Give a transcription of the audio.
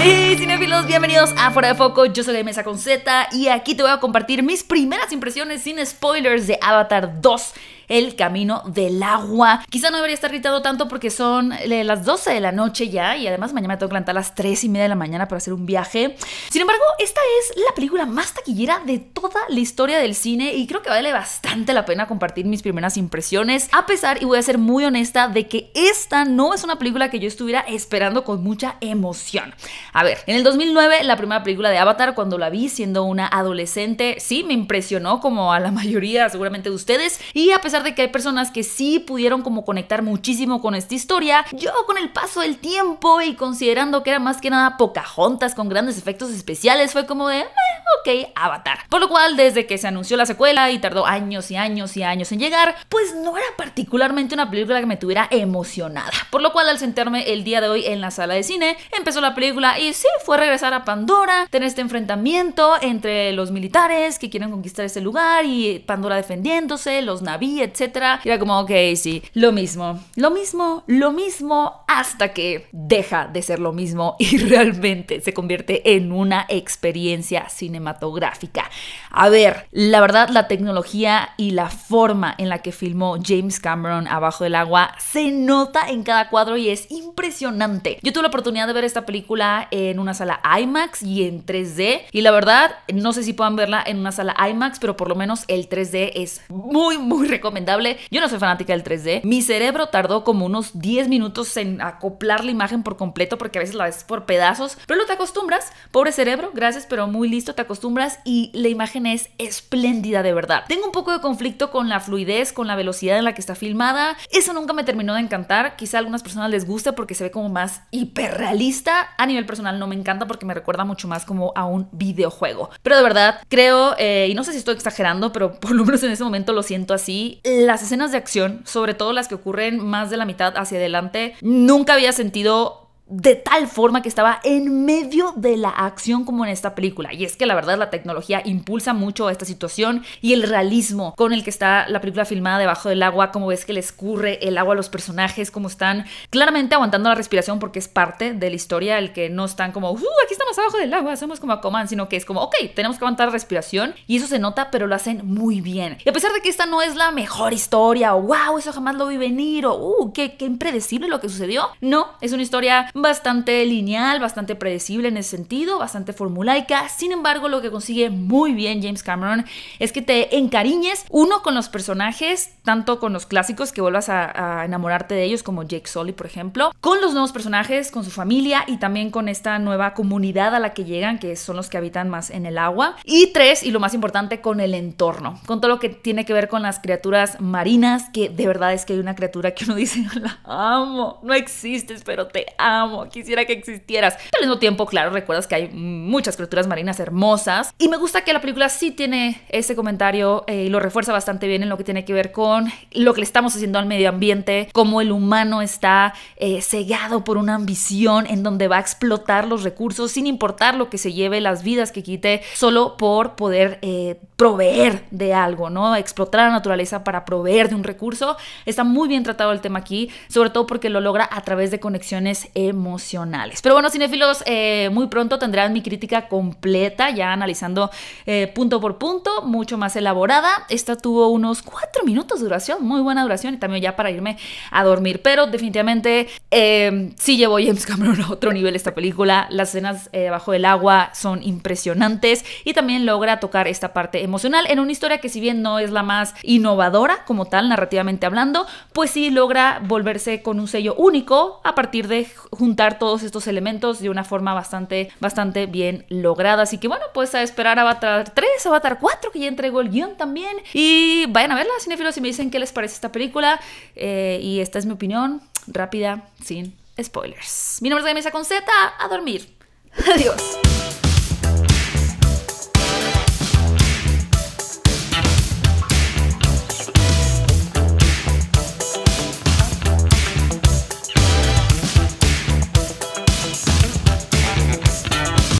Hey cinefilos, bienvenidos a Fuera de Foco, yo soy de Mesa con Z y aquí te voy a compartir mis primeras impresiones sin spoilers de Avatar 2 el Camino del Agua. Quizá no debería estar gritado tanto porque son eh, las 12 de la noche ya y además mañana tengo que levantar a las 3 y media de la mañana para hacer un viaje. Sin embargo, esta es la película más taquillera de toda la historia del cine y creo que vale bastante la pena compartir mis primeras impresiones. A pesar, y voy a ser muy honesta, de que esta no es una película que yo estuviera esperando con mucha emoción. A ver, en el 2009, la primera película de Avatar, cuando la vi siendo una adolescente, sí, me impresionó como a la mayoría seguramente de ustedes y a pesar de que hay personas que sí pudieron como conectar muchísimo con esta historia, yo con el paso del tiempo y considerando que era más que nada poca juntas con grandes efectos especiales, fue como de, eh, ok, Avatar. Por lo cual, desde que se anunció la secuela y tardó años y años y años en llegar, pues no era particularmente una película que me tuviera emocionada. Por lo cual, al sentarme el día de hoy en la sala de cine, empezó la película y sí, fue regresar a Pandora, tener este enfrentamiento entre los militares que quieren conquistar este lugar y Pandora defendiéndose, los navíos etcétera. Y era como, ok, sí, lo mismo, lo mismo, lo mismo, hasta que deja de ser lo mismo y realmente se convierte en una experiencia cinematográfica. A ver, la verdad, la tecnología y la forma en la que filmó James Cameron abajo del agua se nota en cada cuadro y es impresionante. Yo tuve la oportunidad de ver esta película en una sala IMAX y en 3D y la verdad, no sé si puedan verla en una sala IMAX, pero por lo menos el 3D es muy, muy recomendable yo no soy fanática del 3D. Mi cerebro tardó como unos 10 minutos en acoplar la imagen por completo porque a veces la ves por pedazos, pero lo te acostumbras. Pobre cerebro, gracias, pero muy listo, te acostumbras y la imagen es espléndida de verdad. Tengo un poco de conflicto con la fluidez, con la velocidad en la que está filmada. Eso nunca me terminó de encantar. Quizá a algunas personas les gusta porque se ve como más hiperrealista. A nivel personal no me encanta porque me recuerda mucho más como a un videojuego. Pero de verdad, creo, eh, y no sé si estoy exagerando, pero por lo menos en ese momento lo siento así, las escenas de acción, sobre todo las que ocurren más de la mitad hacia adelante, nunca había sentido de tal forma que estaba en medio de la acción como en esta película. Y es que la verdad la tecnología impulsa mucho esta situación y el realismo con el que está la película filmada debajo del agua, como ves que les escurre el agua a los personajes, como están claramente aguantando la respiración porque es parte de la historia, el que no están como, uh, aquí aquí abajo del agua, somos como a Coman sino que es como, ok, tenemos que aguantar respiración y eso se nota, pero lo hacen muy bien. Y a pesar de que esta no es la mejor historia, o wow, eso jamás lo vi venir, o uh, qué, qué impredecible lo que sucedió, no, es una historia bastante lineal, bastante predecible en ese sentido, bastante formulaica. Sin embargo, lo que consigue muy bien James Cameron es que te encariñes, uno, con los personajes, tanto con los clásicos que vuelvas a, a enamorarte de ellos, como Jake Sully, por ejemplo, con los nuevos personajes, con su familia y también con esta nueva comunidad a la que llegan, que son los que habitan más en el agua. Y tres, y lo más importante, con el entorno, con todo lo que tiene que ver con las criaturas marinas, que de verdad es que hay una criatura que uno dice, la amo, no existes, pero te amo, quisiera que existieras. Al mismo tiempo, claro, recuerdas que hay muchas criaturas marinas hermosas. Y me gusta que la película sí tiene ese comentario eh, y lo refuerza bastante bien en lo que tiene que ver con lo que le estamos haciendo al medio ambiente, cómo el humano está eh, cegado por una ambición en donde va a explotar los recursos sin importar lo que se lleve, las vidas que quite, solo por poder eh, proveer de algo, ¿no? Explotar la naturaleza para proveer de un recurso. Está muy bien tratado el tema aquí, sobre todo porque lo logra a través de conexiones emocionales. Pero bueno, cinéfilos, eh, muy pronto tendrán mi crítica completa, ya analizando eh, punto por punto, mucho más elaborada. Esta tuvo unos cuatro minutos de duración, muy buena duración, y también ya para irme a dormir. Pero definitivamente sí llevó James Cameron a otro nivel esta película. Las escenas debajo del agua son impresionantes y también logra tocar esta parte emocional en una historia que si bien no es la más innovadora como tal narrativamente hablando, pues sí logra volverse con un sello único a partir de juntar todos estos elementos de una forma bastante, bastante bien lograda. Así que bueno, pues a esperar Avatar 3, Avatar 4, que ya entregó el guión también. Y vayan a verla, cinefilos, y me dicen qué les parece esta película. Eh, y esta es mi opinión rápida, sin spoilers. Mi nombre es Gamesa con Z, a dormir. Adiós.